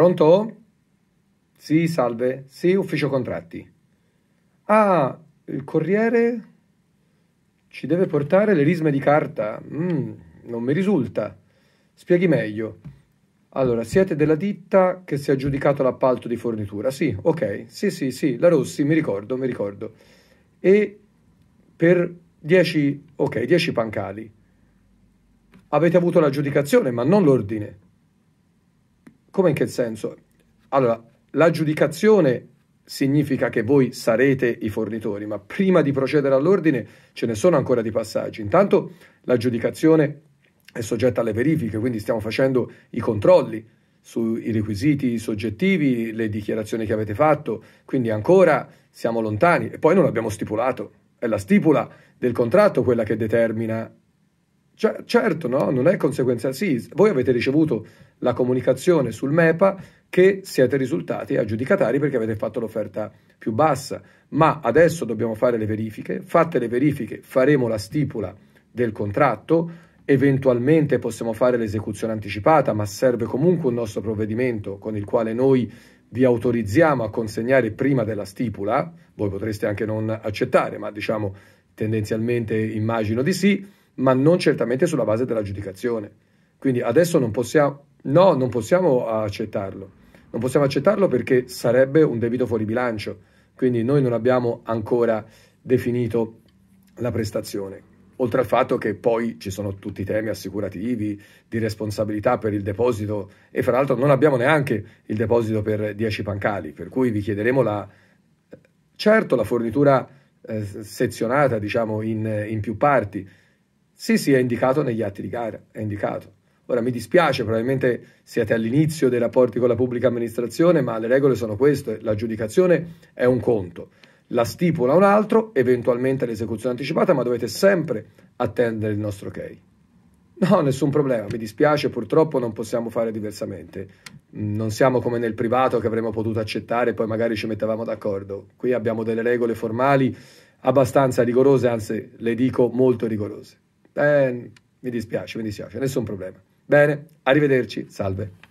Pronto? Sì, salve. Sì, ufficio contratti. Ah, il corriere ci deve portare le risme di carta. Mm, non mi risulta. Spieghi meglio. Allora, siete della ditta che si è aggiudicato l'appalto di fornitura? Sì, ok. Sì, sì, sì, la Rossi, mi ricordo, mi ricordo. E per 10, ok, 10 pancali. Avete avuto l'aggiudicazione, ma non l'ordine. Come in che senso? Allora, l'aggiudicazione significa che voi sarete i fornitori, ma prima di procedere all'ordine ce ne sono ancora di passaggi. Intanto l'aggiudicazione è soggetta alle verifiche, quindi stiamo facendo i controlli sui requisiti soggettivi, le dichiarazioni che avete fatto, quindi ancora siamo lontani e poi non abbiamo stipulato. È la stipula del contratto quella che determina c- cioè, certo, no? Non è conseguenza. Sì, voi avete ricevuto la comunicazione sul MEPA che siete risultati aggiudicatari perché avete fatto l'offerta più bassa, ma adesso dobbiamo fare le verifiche. Fatte le verifiche, faremo la stipula del contratto. Eventualmente possiamo fare l'esecuzione anticipata, ma serve comunque un nostro provvedimento con il quale noi vi autorizziamo a consegnare prima della stipula, voi potreste anche non accettare, ma diciamo tendenzialmente immagino di sì, ma non certamente sulla base dell'aggiudicazione. Quindi adesso non possiamo, no, non possiamo accettarlo. Non possiamo accettarlo perché sarebbe un debito fuori bilancio, quindi noi non abbiamo ancora definito la prestazione. Oltre al fatto che poi ci sono tutti i temi assicurativi, di responsabilità per il deposito e fra l'altro non abbiamo neanche il deposito per 10 pancali, per cui vi chiederemo la, certo la fornitura eh, sezionata diciamo in, in più parti, sì, sì, è indicato negli atti di gara, è indicato. Ora mi dispiace, probabilmente siete all'inizio dei rapporti con la pubblica amministrazione, ma le regole sono queste, l'aggiudicazione è un conto, la stipula un altro, eventualmente l'esecuzione anticipata, ma dovete sempre attendere il nostro ok. No, nessun problema, mi dispiace, purtroppo non possiamo fare diversamente. Non siamo come nel privato che avremmo potuto accettare e poi magari ci mettevamo d'accordo. Qui abbiamo delle regole formali abbastanza rigorose, anzi le dico molto rigorose. Eh, mi dispiace, mi dispiace, nessun problema. Bene, arrivederci, salve.